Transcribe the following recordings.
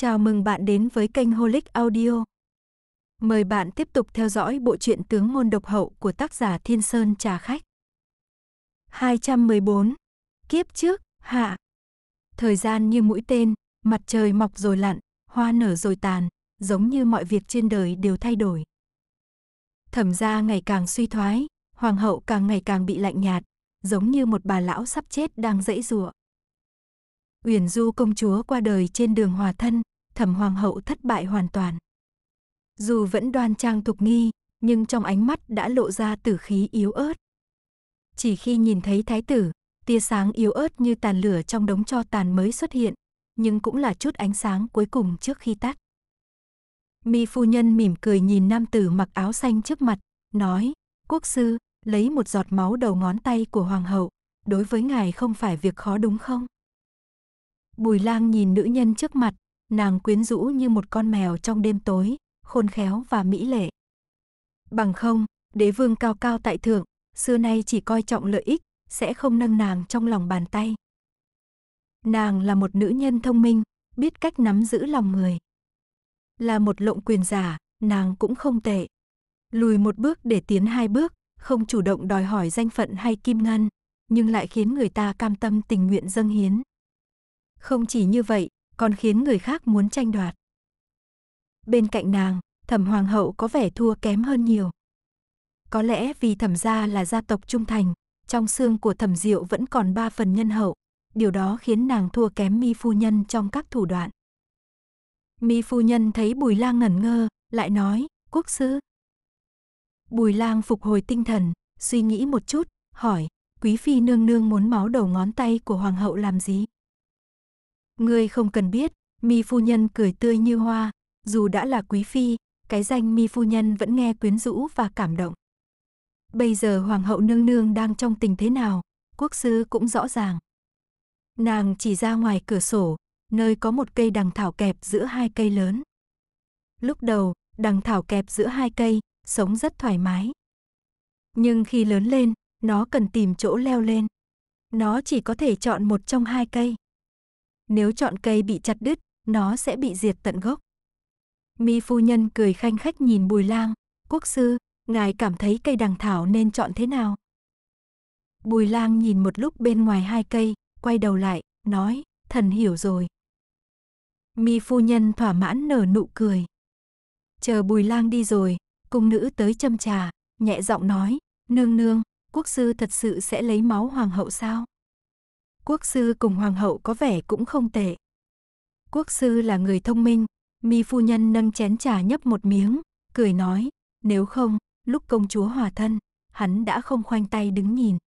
Chào mừng bạn đến với kênh Holic Audio. Mời bạn tiếp tục theo dõi bộ truyện Tướng môn độc hậu của tác giả Thiên Sơn Trà Khách. 214. Kiếp trước, hạ. Thời gian như mũi tên, mặt trời mọc rồi lặn, hoa nở rồi tàn, giống như mọi việc trên đời đều thay đổi. Thẩm gia ngày càng suy thoái, hoàng hậu càng ngày càng bị lạnh nhạt, giống như một bà lão sắp chết đang dãy giụa. Uyển Du công chúa qua đời trên đường hòa thân, thẩm hoàng hậu thất bại hoàn toàn. Dù vẫn đoan trang tục nghi, nhưng trong ánh mắt đã lộ ra tử khí yếu ớt. Chỉ khi nhìn thấy thái tử, tia sáng yếu ớt như tàn lửa trong đống cho tàn mới xuất hiện, nhưng cũng là chút ánh sáng cuối cùng trước khi tắt. Mi phu nhân mỉm cười nhìn nam tử mặc áo xanh trước mặt, nói, quốc sư, lấy một giọt máu đầu ngón tay của hoàng hậu, đối với ngài không phải việc khó đúng không? Bùi lang nhìn nữ nhân trước mặt, Nàng quyến rũ như một con mèo trong đêm tối, khôn khéo và mỹ lệ. Bằng không, đế vương cao cao tại thượng, xưa nay chỉ coi trọng lợi ích, sẽ không nâng nàng trong lòng bàn tay. Nàng là một nữ nhân thông minh, biết cách nắm giữ lòng người. Là một lộng quyền giả, nàng cũng không tệ. Lùi một bước để tiến hai bước, không chủ động đòi hỏi danh phận hay kim ngân, nhưng lại khiến người ta cam tâm tình nguyện dâng hiến. Không chỉ như vậy, còn khiến người khác muốn tranh đoạt. Bên cạnh nàng, thẩm hoàng hậu có vẻ thua kém hơn nhiều. Có lẽ vì thẩm gia là gia tộc trung thành, trong xương của thẩm diệu vẫn còn ba phần nhân hậu, điều đó khiến nàng thua kém mi phu nhân trong các thủ đoạn. Mi phu nhân thấy Bùi Lang ngẩn ngơ, lại nói, quốc sư. Bùi Lang phục hồi tinh thần, suy nghĩ một chút, hỏi, quý phi nương nương muốn máu đầu ngón tay của hoàng hậu làm gì? Ngươi không cần biết, mi phu nhân cười tươi như hoa, dù đã là quý phi, cái danh mi phu nhân vẫn nghe quyến rũ và cảm động. Bây giờ hoàng hậu nương nương đang trong tình thế nào, quốc sư cũng rõ ràng. Nàng chỉ ra ngoài cửa sổ, nơi có một cây đằng thảo kẹp giữa hai cây lớn. Lúc đầu, đằng thảo kẹp giữa hai cây, sống rất thoải mái. Nhưng khi lớn lên, nó cần tìm chỗ leo lên. Nó chỉ có thể chọn một trong hai cây nếu chọn cây bị chặt đứt, nó sẽ bị diệt tận gốc. Mi phu nhân cười khanh khách nhìn Bùi Lang, "Quốc sư, ngài cảm thấy cây đằng thảo nên chọn thế nào?" Bùi Lang nhìn một lúc bên ngoài hai cây, quay đầu lại, nói, "Thần hiểu rồi." Mi phu nhân thỏa mãn nở nụ cười. Chờ Bùi Lang đi rồi, cung nữ tới châm trà, nhẹ giọng nói, "Nương nương, quốc sư thật sự sẽ lấy máu hoàng hậu sao?" quốc sư cùng hoàng hậu có vẻ cũng không tệ. Quốc sư là người thông minh, mi phu nhân nâng chén trà nhấp một miếng, cười nói, nếu không, lúc công chúa hòa thân, hắn đã không khoanh tay đứng nhìn.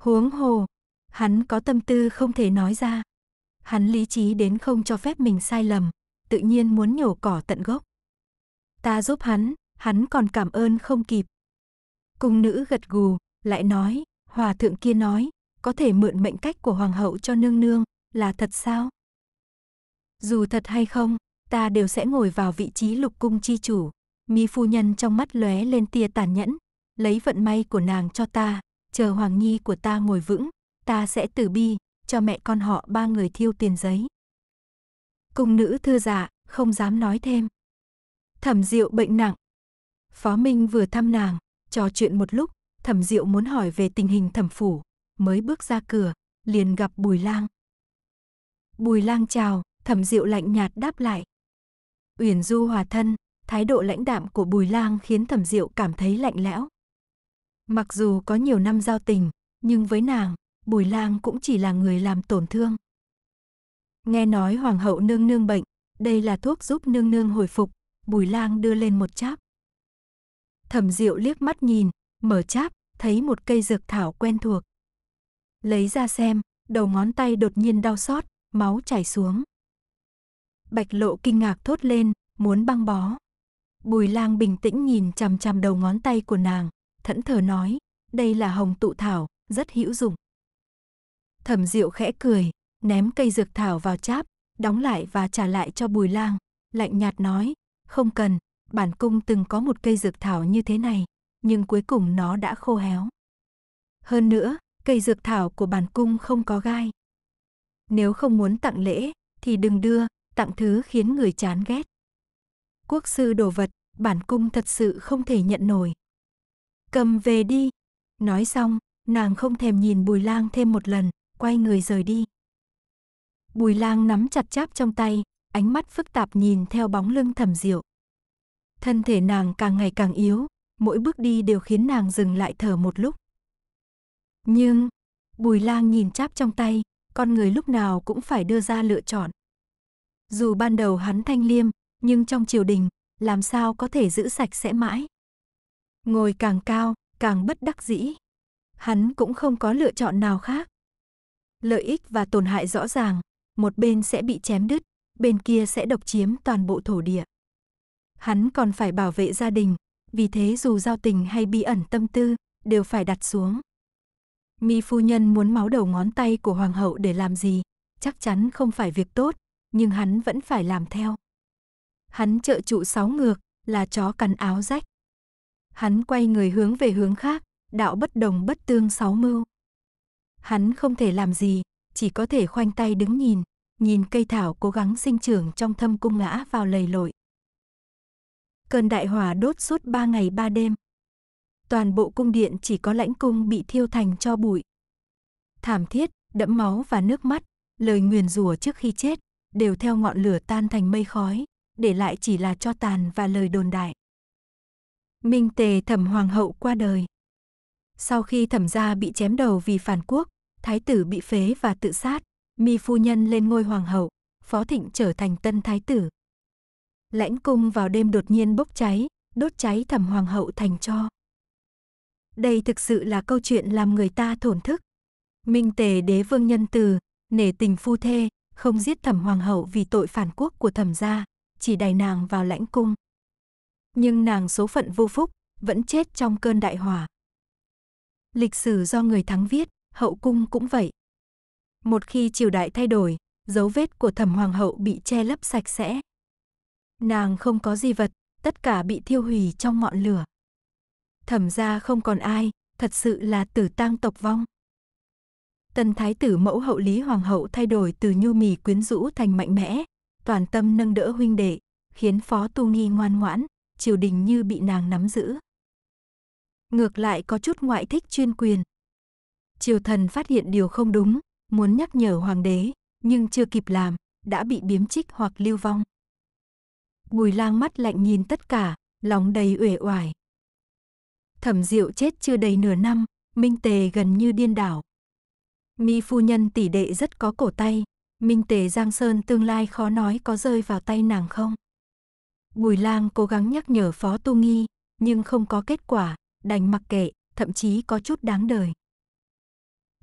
Huống hồ, hắn có tâm tư không thể nói ra. Hắn lý trí đến không cho phép mình sai lầm, tự nhiên muốn nhổ cỏ tận gốc. Ta giúp hắn, hắn còn cảm ơn không kịp. Cung nữ gật gù, lại nói, hòa thượng kia nói, có thể mượn mệnh cách của hoàng hậu cho nương nương, là thật sao? Dù thật hay không, ta đều sẽ ngồi vào vị trí lục cung chi chủ. Mi phu nhân trong mắt lóe lên tia tàn nhẫn, lấy vận may của nàng cho ta, chờ hoàng nhi của ta ngồi vững, ta sẽ từ bi, cho mẹ con họ ba người thiêu tiền giấy. Cung nữ thưa dạ, không dám nói thêm. Thẩm Diệu bệnh nặng. Phó Minh vừa thăm nàng, trò chuyện một lúc, Thẩm Diệu muốn hỏi về tình hình thẩm phủ, mới bước ra cửa, liền gặp Bùi Lang. Bùi Lang chào, Thẩm Diệu lạnh nhạt đáp lại. Uyển Du hòa thân, thái độ lãnh đạm của Bùi Lang khiến Thẩm Diệu cảm thấy lạnh lẽo. Mặc dù có nhiều năm giao tình, nhưng với nàng, Bùi Lang cũng chỉ là người làm tổn thương. Nghe nói hoàng hậu nương nương bệnh, đây là thuốc giúp nương nương hồi phục, Bùi Lang đưa lên một cháp. Thẩm Diệu liếc mắt nhìn, mở cháp, thấy một cây dược thảo quen thuộc lấy ra xem, đầu ngón tay đột nhiên đau xót, máu chảy xuống. Bạch lộ kinh ngạc thốt lên, muốn băng bó. Bùi lang bình tĩnh nhìn chằm chằm đầu ngón tay của nàng, thẫn thờ nói, đây là hồng tụ thảo, rất hữu dụng. Thẩm diệu khẽ cười, ném cây dược thảo vào cháp, đóng lại và trả lại cho bùi lang, lạnh nhạt nói, không cần, bản cung từng có một cây dược thảo như thế này, nhưng cuối cùng nó đã khô héo. Hơn nữa, cây dược thảo của bản cung không có gai. Nếu không muốn tặng lễ, thì đừng đưa, tặng thứ khiến người chán ghét. Quốc sư đồ vật, bản cung thật sự không thể nhận nổi. Cầm về đi. Nói xong, nàng không thèm nhìn bùi lang thêm một lần, quay người rời đi. Bùi lang nắm chặt cháp trong tay, ánh mắt phức tạp nhìn theo bóng lưng thầm diệu. Thân thể nàng càng ngày càng yếu, mỗi bước đi đều khiến nàng dừng lại thở một lúc. Nhưng, Bùi Lang nhìn cháp trong tay, con người lúc nào cũng phải đưa ra lựa chọn. Dù ban đầu hắn thanh liêm, nhưng trong triều đình, làm sao có thể giữ sạch sẽ mãi. Ngồi càng cao, càng bất đắc dĩ. Hắn cũng không có lựa chọn nào khác. Lợi ích và tổn hại rõ ràng, một bên sẽ bị chém đứt, bên kia sẽ độc chiếm toàn bộ thổ địa. Hắn còn phải bảo vệ gia đình, vì thế dù giao tình hay bí ẩn tâm tư, đều phải đặt xuống. Mi phu nhân muốn máu đầu ngón tay của hoàng hậu để làm gì, chắc chắn không phải việc tốt, nhưng hắn vẫn phải làm theo. Hắn trợ trụ sáu ngược, là chó cắn áo rách. Hắn quay người hướng về hướng khác, đạo bất đồng bất tương sáu mưu. Hắn không thể làm gì, chỉ có thể khoanh tay đứng nhìn, nhìn cây thảo cố gắng sinh trưởng trong thâm cung ngã vào lầy lội. Cơn đại hỏa đốt suốt ba ngày ba đêm, toàn bộ cung điện chỉ có lãnh cung bị thiêu thành cho bụi. Thảm thiết, đẫm máu và nước mắt, lời nguyền rủa trước khi chết, đều theo ngọn lửa tan thành mây khói, để lại chỉ là cho tàn và lời đồn đại. Minh Tề Thẩm Hoàng hậu qua đời. Sau khi Thẩm gia bị chém đầu vì phản quốc, thái tử bị phế và tự sát, Mi phu nhân lên ngôi hoàng hậu, Phó Thịnh trở thành tân thái tử. Lãnh cung vào đêm đột nhiên bốc cháy, đốt cháy Thẩm Hoàng hậu thành cho đây thực sự là câu chuyện làm người ta thổn thức. Minh tề đế vương nhân từ, nể tình phu thê, không giết thẩm hoàng hậu vì tội phản quốc của thẩm gia, chỉ đày nàng vào lãnh cung. Nhưng nàng số phận vô phúc, vẫn chết trong cơn đại hỏa. Lịch sử do người thắng viết, hậu cung cũng vậy. Một khi triều đại thay đổi, dấu vết của thẩm hoàng hậu bị che lấp sạch sẽ. Nàng không có di vật, tất cả bị thiêu hủy trong ngọn lửa thẩm ra không còn ai, thật sự là tử tang tộc vong. tần thái tử mẫu hậu Lý Hoàng hậu thay đổi từ nhu mì quyến rũ thành mạnh mẽ, toàn tâm nâng đỡ huynh đệ, khiến phó tu nghi ngoan ngoãn, triều đình như bị nàng nắm giữ. Ngược lại có chút ngoại thích chuyên quyền. Triều thần phát hiện điều không đúng, muốn nhắc nhở hoàng đế, nhưng chưa kịp làm, đã bị biếm trích hoặc lưu vong. Bùi lang mắt lạnh nhìn tất cả, lòng đầy uể oải. Thẩm Diệu chết chưa đầy nửa năm, Minh Tề gần như điên đảo. Mi phu nhân tỷ đệ rất có cổ tay, Minh Tề Giang Sơn tương lai khó nói có rơi vào tay nàng không. Bùi Lang cố gắng nhắc nhở Phó Tu Nghi, nhưng không có kết quả, đành mặc kệ, thậm chí có chút đáng đời.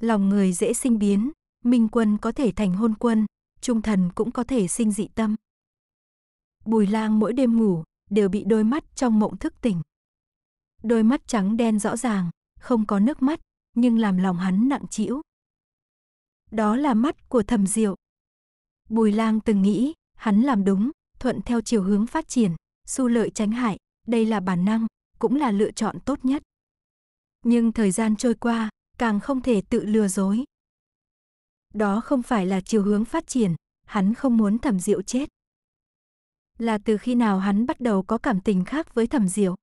Lòng người dễ sinh biến, Minh Quân có thể thành hôn quân, Trung Thần cũng có thể sinh dị tâm. Bùi Lang mỗi đêm ngủ đều bị đôi mắt trong mộng thức tỉnh. Đôi mắt trắng đen rõ ràng, không có nước mắt, nhưng làm lòng hắn nặng trĩu. Đó là mắt của thầm diệu. Bùi lang từng nghĩ, hắn làm đúng, thuận theo chiều hướng phát triển, xu lợi tránh hại, đây là bản năng, cũng là lựa chọn tốt nhất. Nhưng thời gian trôi qua, càng không thể tự lừa dối. Đó không phải là chiều hướng phát triển, hắn không muốn thẩm diệu chết. Là từ khi nào hắn bắt đầu có cảm tình khác với thẩm diệu?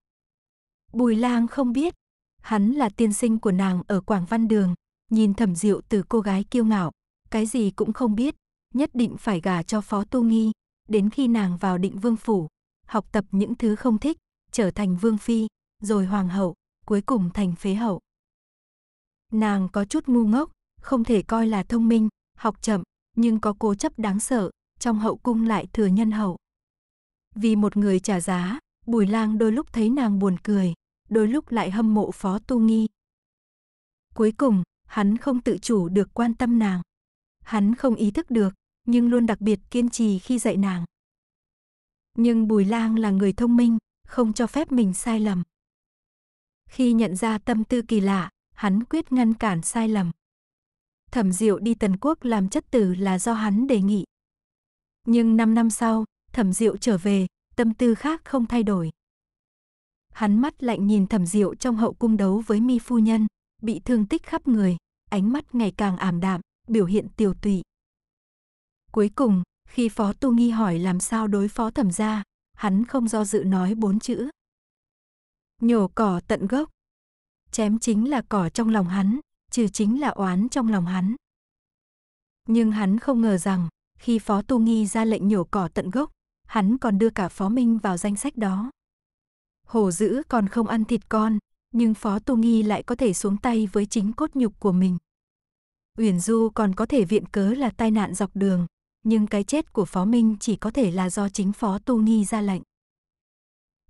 Bùi lang không biết, hắn là tiên sinh của nàng ở Quảng Văn Đường, nhìn thẩm diệu từ cô gái kiêu ngạo, cái gì cũng không biết, nhất định phải gả cho phó tu nghi, đến khi nàng vào định vương phủ, học tập những thứ không thích, trở thành vương phi, rồi hoàng hậu, cuối cùng thành phế hậu. Nàng có chút ngu ngốc, không thể coi là thông minh, học chậm, nhưng có cố chấp đáng sợ, trong hậu cung lại thừa nhân hậu. Vì một người trả giá, Bùi Lang đôi lúc thấy nàng buồn cười, đôi lúc lại hâm mộ Phó Tu Nghi. Cuối cùng, hắn không tự chủ được quan tâm nàng. Hắn không ý thức được, nhưng luôn đặc biệt kiên trì khi dạy nàng. Nhưng Bùi Lang là người thông minh, không cho phép mình sai lầm. Khi nhận ra tâm tư kỳ lạ, hắn quyết ngăn cản sai lầm. Thẩm Diệu đi Tần Quốc làm chất tử là do hắn đề nghị. Nhưng 5 năm sau, Thẩm Diệu trở về, tâm tư khác không thay đổi. Hắn mắt lạnh nhìn thẩm diệu trong hậu cung đấu với mi phu nhân, bị thương tích khắp người, ánh mắt ngày càng ảm đạm, biểu hiện tiều tụy. Cuối cùng, khi Phó Tu Nghi hỏi làm sao đối phó thẩm gia, hắn không do dự nói bốn chữ. Nhổ cỏ tận gốc. Chém chính là cỏ trong lòng hắn, trừ chính là oán trong lòng hắn. Nhưng hắn không ngờ rằng, khi Phó Tu Nghi ra lệnh nhổ cỏ tận gốc, hắn còn đưa cả Phó Minh vào danh sách đó. Hồ dữ còn không ăn thịt con, nhưng Phó Tu Nghi lại có thể xuống tay với chính cốt nhục của mình. Uyển Du còn có thể viện cớ là tai nạn dọc đường, nhưng cái chết của Phó Minh chỉ có thể là do chính Phó Tu Nghi ra lệnh.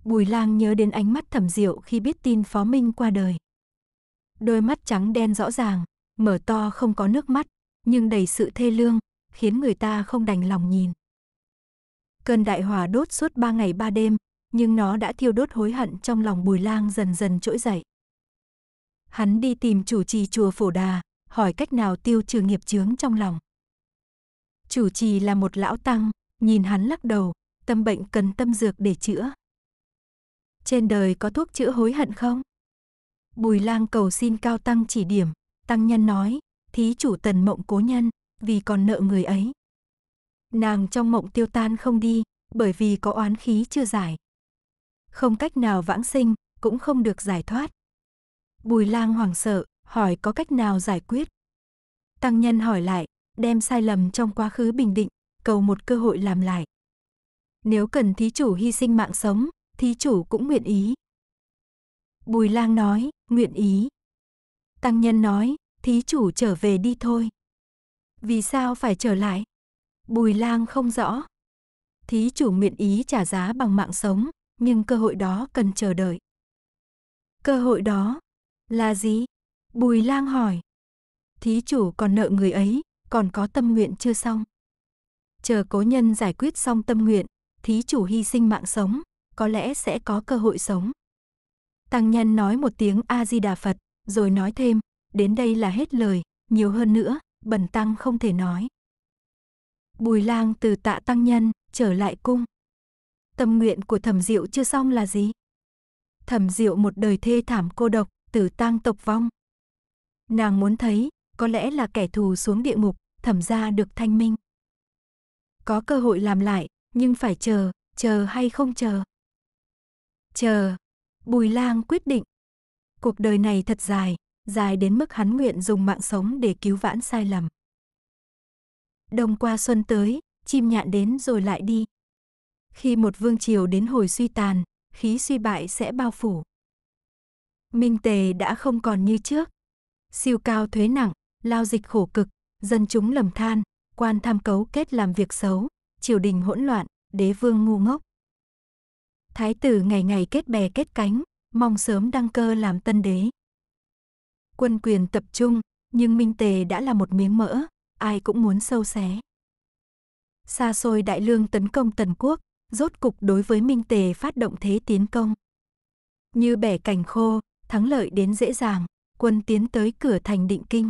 Bùi Lang nhớ đến ánh mắt Thẩm Diệu khi biết tin Phó Minh qua đời. Đôi mắt trắng đen rõ ràng, mở to không có nước mắt, nhưng đầy sự thê lương, khiến người ta không đành lòng nhìn. Cơn đại hỏa đốt suốt ba ngày ba đêm, nhưng nó đã thiêu đốt hối hận trong lòng Bùi Lang dần dần trỗi dậy. Hắn đi tìm chủ trì chùa Phổ Đà, hỏi cách nào tiêu trừ nghiệp chướng trong lòng. Chủ trì là một lão tăng, nhìn hắn lắc đầu, tâm bệnh cần tâm dược để chữa. Trên đời có thuốc chữa hối hận không? Bùi lang cầu xin cao tăng chỉ điểm, tăng nhân nói, thí chủ tần mộng cố nhân, vì còn nợ người ấy. Nàng trong mộng tiêu tan không đi, bởi vì có oán khí chưa giải không cách nào vãng sinh, cũng không được giải thoát. Bùi lang hoảng sợ, hỏi có cách nào giải quyết. Tăng nhân hỏi lại, đem sai lầm trong quá khứ bình định, cầu một cơ hội làm lại. Nếu cần thí chủ hy sinh mạng sống, thí chủ cũng nguyện ý. Bùi lang nói, nguyện ý. Tăng nhân nói, thí chủ trở về đi thôi. Vì sao phải trở lại? Bùi lang không rõ. Thí chủ nguyện ý trả giá bằng mạng sống, nhưng cơ hội đó cần chờ đợi. Cơ hội đó là gì? Bùi lang hỏi. Thí chủ còn nợ người ấy, còn có tâm nguyện chưa xong. Chờ cố nhân giải quyết xong tâm nguyện, thí chủ hy sinh mạng sống, có lẽ sẽ có cơ hội sống. Tăng nhân nói một tiếng A-di-đà Phật, rồi nói thêm, đến đây là hết lời, nhiều hơn nữa, bần tăng không thể nói. Bùi lang từ tạ tăng nhân, trở lại cung tâm nguyện của thẩm diệu chưa xong là gì? Thẩm diệu một đời thê thảm cô độc, tử tang tộc vong. Nàng muốn thấy, có lẽ là kẻ thù xuống địa ngục, thẩm ra được thanh minh. Có cơ hội làm lại, nhưng phải chờ, chờ hay không chờ? Chờ. Bùi lang quyết định. Cuộc đời này thật dài, dài đến mức hắn nguyện dùng mạng sống để cứu vãn sai lầm. Đông qua xuân tới, chim nhạn đến rồi lại đi, khi một vương triều đến hồi suy tàn, khí suy bại sẽ bao phủ. Minh tề đã không còn như trước. Siêu cao thuế nặng, lao dịch khổ cực, dân chúng lầm than, quan tham cấu kết làm việc xấu, triều đình hỗn loạn, đế vương ngu ngốc. Thái tử ngày ngày kết bè kết cánh, mong sớm đăng cơ làm tân đế. Quân quyền tập trung, nhưng Minh Tề đã là một miếng mỡ, ai cũng muốn sâu xé. Xa xôi đại lương tấn công tần quốc, rốt cục đối với Minh Tề phát động thế tiến công. Như bẻ cành khô, thắng lợi đến dễ dàng, quân tiến tới cửa thành định kinh.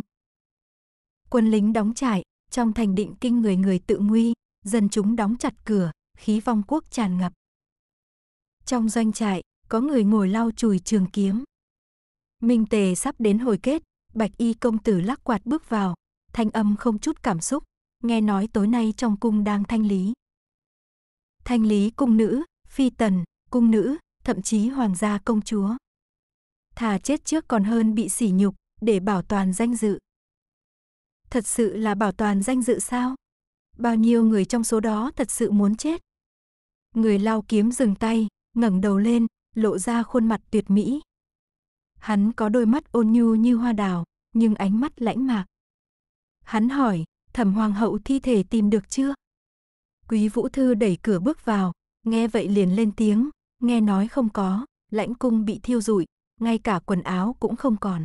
Quân lính đóng trại, trong thành định kinh người người tự nguy, dân chúng đóng chặt cửa, khí vong quốc tràn ngập. Trong doanh trại, có người ngồi lau chùi trường kiếm. Minh Tề sắp đến hồi kết, Bạch Y công tử lắc quạt bước vào, thanh âm không chút cảm xúc, nghe nói tối nay trong cung đang thanh lý, thanh lý cung nữ, phi tần, cung nữ, thậm chí hoàng gia công chúa. Thà chết trước còn hơn bị sỉ nhục, để bảo toàn danh dự. Thật sự là bảo toàn danh dự sao? Bao nhiêu người trong số đó thật sự muốn chết? Người lao kiếm dừng tay, ngẩng đầu lên, lộ ra khuôn mặt tuyệt mỹ. Hắn có đôi mắt ôn nhu như hoa đào, nhưng ánh mắt lãnh mạc. Hắn hỏi, thẩm hoàng hậu thi thể tìm được chưa? Quý Vũ Thư đẩy cửa bước vào, nghe vậy liền lên tiếng, nghe nói không có, lãnh cung bị thiêu rụi, ngay cả quần áo cũng không còn.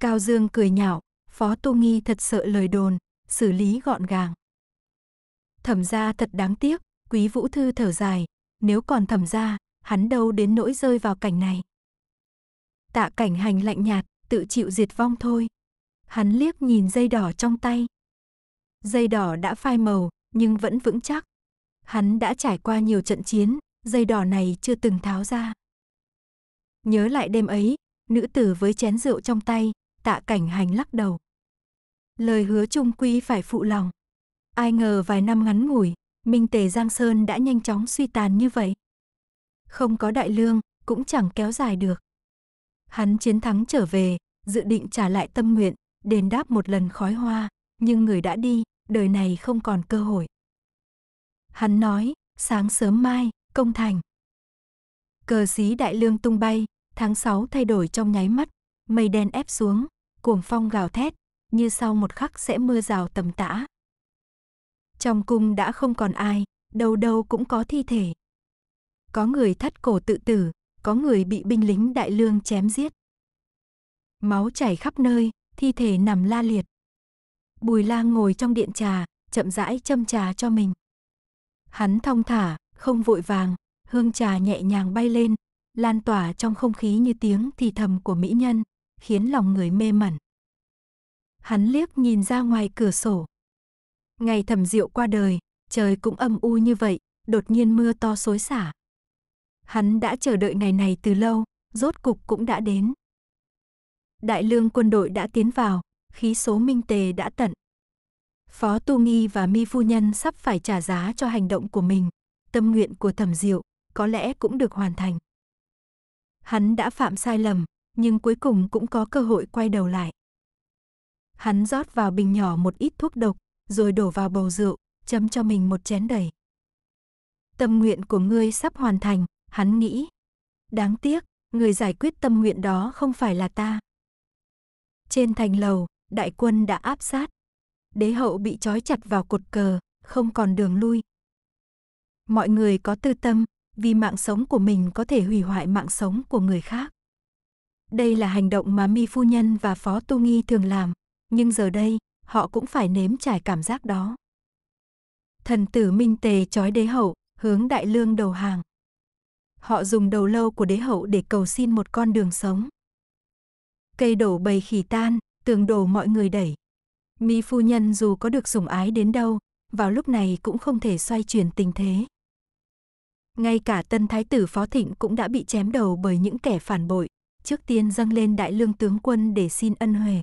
Cao Dương cười nhạo, Phó Tu Nghi thật sợ lời đồn, xử lý gọn gàng. Thẩm ra thật đáng tiếc, Quý Vũ Thư thở dài, nếu còn thẩm ra, hắn đâu đến nỗi rơi vào cảnh này. Tạ cảnh hành lạnh nhạt, tự chịu diệt vong thôi. Hắn liếc nhìn dây đỏ trong tay. Dây đỏ đã phai màu, nhưng vẫn vững chắc. Hắn đã trải qua nhiều trận chiến, dây đỏ này chưa từng tháo ra. Nhớ lại đêm ấy, nữ tử với chén rượu trong tay, tạ cảnh hành lắc đầu. Lời hứa trung quy phải phụ lòng. Ai ngờ vài năm ngắn ngủi, Minh Tề Giang Sơn đã nhanh chóng suy tàn như vậy. Không có đại lương, cũng chẳng kéo dài được. Hắn chiến thắng trở về, dự định trả lại tâm nguyện, đền đáp một lần khói hoa, nhưng người đã đi, đời này không còn cơ hội. Hắn nói, sáng sớm mai, công thành. Cờ xí đại lương tung bay, tháng 6 thay đổi trong nháy mắt, mây đen ép xuống, cuồng phong gào thét, như sau một khắc sẽ mưa rào tầm tã. Trong cung đã không còn ai, đâu đâu cũng có thi thể. Có người thắt cổ tự tử, có người bị binh lính đại lương chém giết. Máu chảy khắp nơi, thi thể nằm la liệt. Bùi lang ngồi trong điện trà, chậm rãi châm trà cho mình. Hắn thong thả, không vội vàng, hương trà nhẹ nhàng bay lên, lan tỏa trong không khí như tiếng thì thầm của mỹ nhân, khiến lòng người mê mẩn. Hắn liếc nhìn ra ngoài cửa sổ. Ngày thầm diệu qua đời, trời cũng âm u như vậy, đột nhiên mưa to xối xả. Hắn đã chờ đợi ngày này từ lâu, rốt cục cũng đã đến. Đại lương quân đội đã tiến vào, khí số minh tề đã tận. Phó Tu Nghi và Mi Phu Nhân sắp phải trả giá cho hành động của mình. Tâm nguyện của Thẩm Diệu có lẽ cũng được hoàn thành. Hắn đã phạm sai lầm, nhưng cuối cùng cũng có cơ hội quay đầu lại. Hắn rót vào bình nhỏ một ít thuốc độc, rồi đổ vào bầu rượu, châm cho mình một chén đầy. Tâm nguyện của ngươi sắp hoàn thành, hắn nghĩ. Đáng tiếc, người giải quyết tâm nguyện đó không phải là ta. Trên thành lầu, đại quân đã áp sát. Đế hậu bị trói chặt vào cột cờ, không còn đường lui. Mọi người có tư tâm, vì mạng sống của mình có thể hủy hoại mạng sống của người khác. Đây là hành động mà Mi Phu Nhân và Phó Tu Nghi thường làm, nhưng giờ đây, họ cũng phải nếm trải cảm giác đó. Thần tử Minh Tề trói đế hậu, hướng đại lương đầu hàng. Họ dùng đầu lâu của đế hậu để cầu xin một con đường sống. Cây đổ bầy khỉ tan, tường đổ mọi người đẩy. mi phu nhân dù có được sủng ái đến đâu, vào lúc này cũng không thể xoay chuyển tình thế. Ngay cả tân thái tử Phó Thịnh cũng đã bị chém đầu bởi những kẻ phản bội, trước tiên dâng lên đại lương tướng quân để xin ân huệ.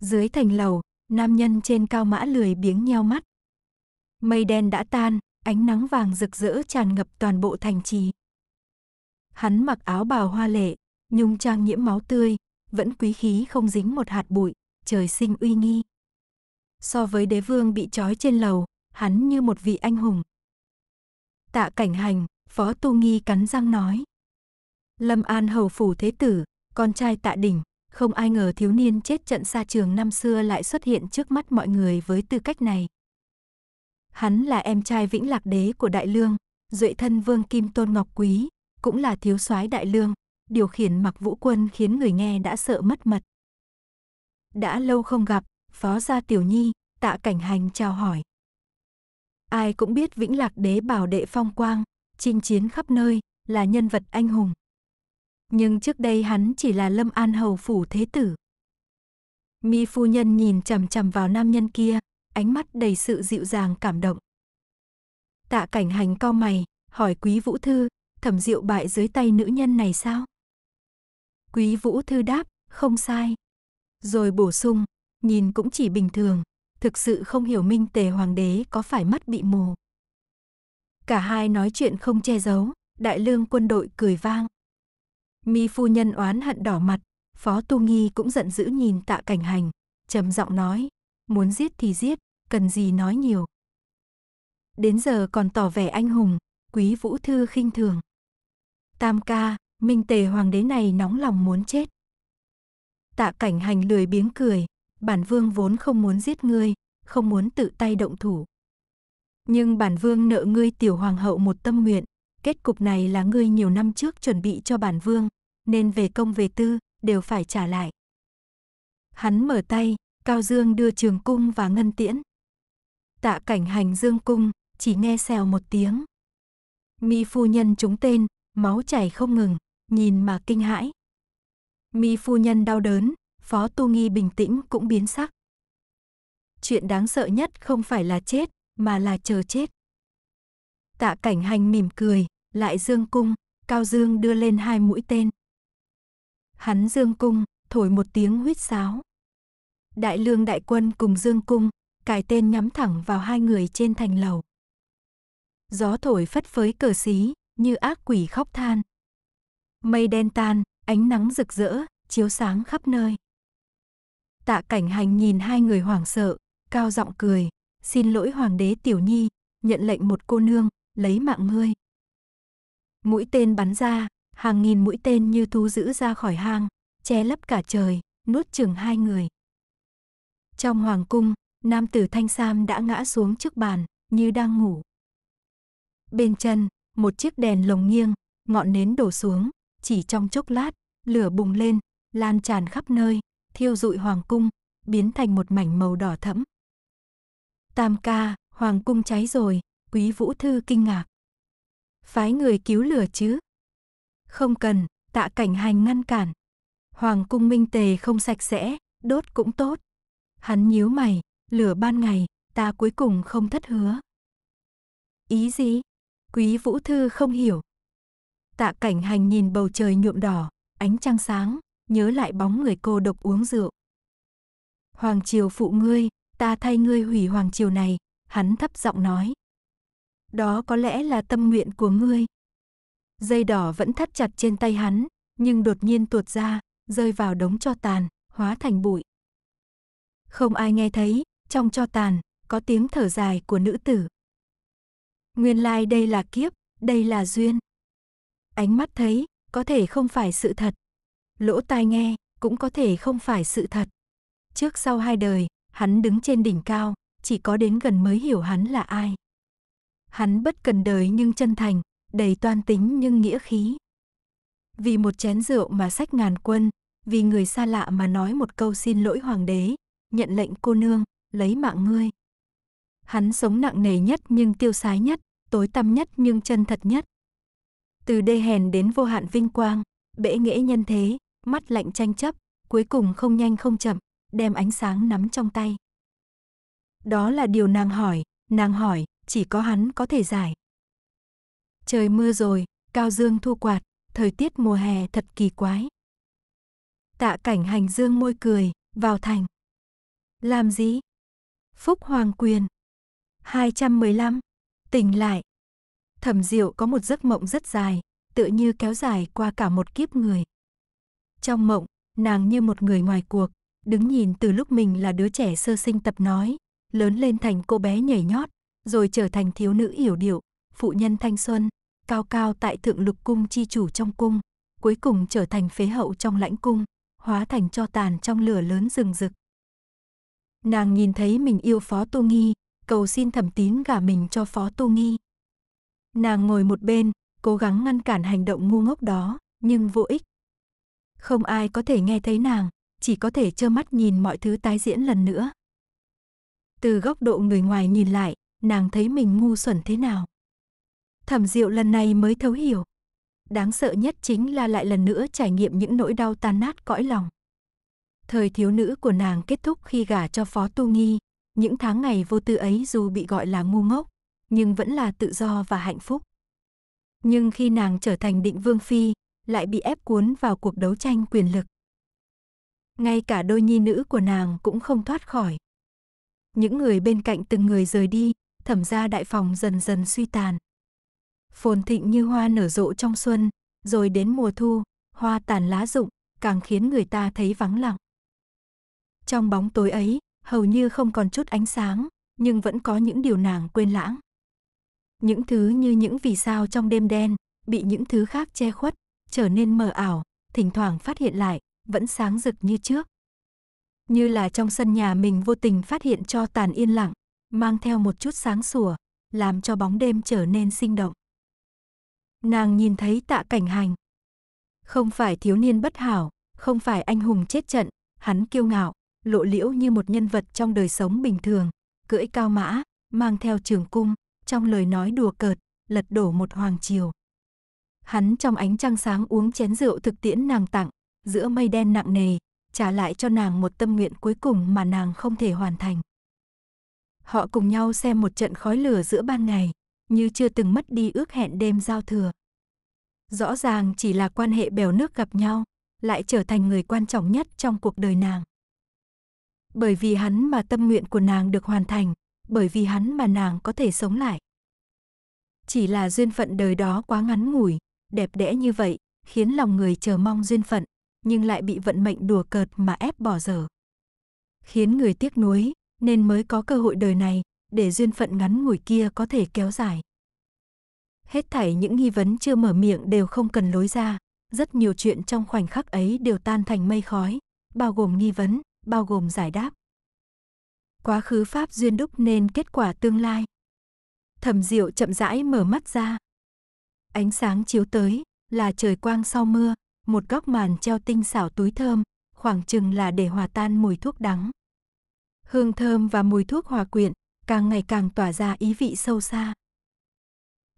Dưới thành lầu, nam nhân trên cao mã lười biếng nheo mắt. Mây đen đã tan, ánh nắng vàng rực rỡ tràn ngập toàn bộ thành trì. Hắn mặc áo bào hoa lệ, nhung trang nhiễm máu tươi, vẫn quý khí không dính một hạt bụi, trời sinh uy nghi. So với đế vương bị trói trên lầu, hắn như một vị anh hùng. Tạ cảnh hành, phó tu nghi cắn răng nói. Lâm An hầu phủ thế tử, con trai tạ đỉnh, không ai ngờ thiếu niên chết trận xa trường năm xưa lại xuất hiện trước mắt mọi người với tư cách này. Hắn là em trai vĩnh lạc đế của đại lương, duệ thân vương kim tôn ngọc quý, cũng là thiếu soái đại lương, điều khiển mặc vũ quân khiến người nghe đã sợ mất mật. Đã lâu không gặp, phó gia tiểu nhi, tạ cảnh hành chào hỏi. Ai cũng biết Vĩnh Lạc Đế bảo đệ phong quang, chinh chiến khắp nơi, là nhân vật anh hùng. Nhưng trước đây hắn chỉ là Lâm An Hầu Phủ Thế Tử. Mi phu nhân nhìn chằm chằm vào nam nhân kia, ánh mắt đầy sự dịu dàng cảm động. Tạ cảnh hành co mày, hỏi quý vũ thư, thẩm diệu bại dưới tay nữ nhân này sao? Quý Vũ Thư đáp, không sai. Rồi bổ sung, nhìn cũng chỉ bình thường, thực sự không hiểu Minh Tề Hoàng đế có phải mắt bị mù. Cả hai nói chuyện không che giấu, đại lương quân đội cười vang. Mi phu nhân oán hận đỏ mặt, Phó Tu Nghi cũng giận dữ nhìn tạ cảnh hành, trầm giọng nói, muốn giết thì giết, cần gì nói nhiều. Đến giờ còn tỏ vẻ anh hùng, quý vũ thư khinh thường. Tam ca, Minh tề hoàng đế này nóng lòng muốn chết. Tạ cảnh hành lười biếng cười, bản vương vốn không muốn giết ngươi, không muốn tự tay động thủ. Nhưng bản vương nợ ngươi tiểu hoàng hậu một tâm nguyện, kết cục này là ngươi nhiều năm trước chuẩn bị cho bản vương, nên về công về tư, đều phải trả lại. Hắn mở tay, Cao Dương đưa trường cung và ngân tiễn. Tạ cảnh hành dương cung, chỉ nghe xèo một tiếng. Mỹ phu nhân chúng tên, máu chảy không ngừng nhìn mà kinh hãi. Mi phu nhân đau đớn, Phó Tu Nghi bình tĩnh cũng biến sắc. Chuyện đáng sợ nhất không phải là chết, mà là chờ chết. Tạ cảnh hành mỉm cười, lại dương cung, Cao Dương đưa lên hai mũi tên. Hắn dương cung, thổi một tiếng huyết sáo. Đại lương đại quân cùng dương cung, cài tên nhắm thẳng vào hai người trên thành lầu. Gió thổi phất phới cờ xí, như ác quỷ khóc than. Mây đen tan, ánh nắng rực rỡ, chiếu sáng khắp nơi. Tạ cảnh hành nhìn hai người hoảng sợ, cao giọng cười, xin lỗi hoàng đế tiểu nhi, nhận lệnh một cô nương, lấy mạng ngươi. Mũi tên bắn ra, hàng nghìn mũi tên như thú dữ ra khỏi hang, che lấp cả trời, nuốt chừng hai người. Trong hoàng cung, nam tử thanh sam đã ngã xuống trước bàn, như đang ngủ. Bên chân, một chiếc đèn lồng nghiêng, ngọn nến đổ xuống, chỉ trong chốc lát, lửa bùng lên, lan tràn khắp nơi, thiêu rụi hoàng cung, biến thành một mảnh màu đỏ thẫm. Tam ca, hoàng cung cháy rồi, quý vũ thư kinh ngạc. Phái người cứu lửa chứ? Không cần, tạ cảnh hành ngăn cản. Hoàng cung minh tề không sạch sẽ, đốt cũng tốt. Hắn nhíu mày, lửa ban ngày, ta cuối cùng không thất hứa. Ý gì? Quý vũ thư không hiểu. Tạ cảnh hành nhìn bầu trời nhuộm đỏ, ánh trăng sáng, nhớ lại bóng người cô độc uống rượu. Hoàng triều phụ ngươi, ta thay ngươi hủy hoàng triều này, hắn thấp giọng nói. Đó có lẽ là tâm nguyện của ngươi. Dây đỏ vẫn thắt chặt trên tay hắn, nhưng đột nhiên tuột ra, rơi vào đống cho tàn, hóa thành bụi. Không ai nghe thấy, trong cho tàn, có tiếng thở dài của nữ tử. Nguyên lai like đây là kiếp, đây là duyên. Ánh mắt thấy, có thể không phải sự thật. Lỗ tai nghe, cũng có thể không phải sự thật. Trước sau hai đời, hắn đứng trên đỉnh cao, chỉ có đến gần mới hiểu hắn là ai. Hắn bất cần đời nhưng chân thành, đầy toan tính nhưng nghĩa khí. Vì một chén rượu mà sách ngàn quân, vì người xa lạ mà nói một câu xin lỗi hoàng đế, nhận lệnh cô nương, lấy mạng ngươi. Hắn sống nặng nề nhất nhưng tiêu sái nhất, tối tăm nhất nhưng chân thật nhất, từ đê hèn đến vô hạn vinh quang, bể nghĩa nhân thế, mắt lạnh tranh chấp, cuối cùng không nhanh không chậm, đem ánh sáng nắm trong tay. Đó là điều nàng hỏi, nàng hỏi, chỉ có hắn có thể giải. Trời mưa rồi, cao dương thu quạt, thời tiết mùa hè thật kỳ quái. Tạ cảnh hành dương môi cười, vào thành. Làm gì? Phúc Hoàng Quyền 215. Tỉnh lại. Thẩm Diệu có một giấc mộng rất dài, tựa như kéo dài qua cả một kiếp người. Trong mộng, nàng như một người ngoài cuộc, đứng nhìn từ lúc mình là đứa trẻ sơ sinh tập nói, lớn lên thành cô bé nhảy nhót, rồi trở thành thiếu nữ yểu điệu, phụ nhân thanh xuân, cao cao tại thượng lục cung chi chủ trong cung, cuối cùng trở thành phế hậu trong lãnh cung, hóa thành cho tàn trong lửa lớn rừng rực. Nàng nhìn thấy mình yêu Phó Tu Nghi, cầu xin thẩm tín gả mình cho Phó Tu Nghi, Nàng ngồi một bên, cố gắng ngăn cản hành động ngu ngốc đó, nhưng vô ích. Không ai có thể nghe thấy nàng, chỉ có thể trơ mắt nhìn mọi thứ tái diễn lần nữa. Từ góc độ người ngoài nhìn lại, nàng thấy mình ngu xuẩn thế nào. Thẩm Diệu lần này mới thấu hiểu. Đáng sợ nhất chính là lại lần nữa trải nghiệm những nỗi đau tan nát cõi lòng. Thời thiếu nữ của nàng kết thúc khi gả cho Phó Tu Nghi, những tháng ngày vô tư ấy dù bị gọi là ngu ngốc, nhưng vẫn là tự do và hạnh phúc. Nhưng khi nàng trở thành định vương phi, lại bị ép cuốn vào cuộc đấu tranh quyền lực. Ngay cả đôi nhi nữ của nàng cũng không thoát khỏi. Những người bên cạnh từng người rời đi, thẩm gia đại phòng dần dần suy tàn. Phồn thịnh như hoa nở rộ trong xuân, rồi đến mùa thu, hoa tàn lá rụng, càng khiến người ta thấy vắng lặng. Trong bóng tối ấy, hầu như không còn chút ánh sáng, nhưng vẫn có những điều nàng quên lãng những thứ như những vì sao trong đêm đen, bị những thứ khác che khuất, trở nên mờ ảo, thỉnh thoảng phát hiện lại, vẫn sáng rực như trước. Như là trong sân nhà mình vô tình phát hiện cho tàn yên lặng, mang theo một chút sáng sủa, làm cho bóng đêm trở nên sinh động. Nàng nhìn thấy tạ cảnh hành. Không phải thiếu niên bất hảo, không phải anh hùng chết trận, hắn kiêu ngạo, lộ liễu như một nhân vật trong đời sống bình thường, cưỡi cao mã, mang theo trường cung, trong lời nói đùa cợt, lật đổ một hoàng triều. Hắn trong ánh trăng sáng uống chén rượu thực tiễn nàng tặng, giữa mây đen nặng nề, trả lại cho nàng một tâm nguyện cuối cùng mà nàng không thể hoàn thành. Họ cùng nhau xem một trận khói lửa giữa ban ngày, như chưa từng mất đi ước hẹn đêm giao thừa. Rõ ràng chỉ là quan hệ bèo nước gặp nhau, lại trở thành người quan trọng nhất trong cuộc đời nàng. Bởi vì hắn mà tâm nguyện của nàng được hoàn thành, bởi vì hắn mà nàng có thể sống lại. Chỉ là duyên phận đời đó quá ngắn ngủi, đẹp đẽ như vậy, khiến lòng người chờ mong duyên phận, nhưng lại bị vận mệnh đùa cợt mà ép bỏ dở. Khiến người tiếc nuối, nên mới có cơ hội đời này, để duyên phận ngắn ngủi kia có thể kéo dài. Hết thảy những nghi vấn chưa mở miệng đều không cần lối ra, rất nhiều chuyện trong khoảnh khắc ấy đều tan thành mây khói, bao gồm nghi vấn, bao gồm giải đáp quá khứ pháp duyên đúc nên kết quả tương lai. Thẩm Diệu chậm rãi mở mắt ra. Ánh sáng chiếu tới, là trời quang sau mưa, một góc màn treo tinh xảo túi thơm, khoảng chừng là để hòa tan mùi thuốc đắng. Hương thơm và mùi thuốc hòa quyện, càng ngày càng tỏa ra ý vị sâu xa.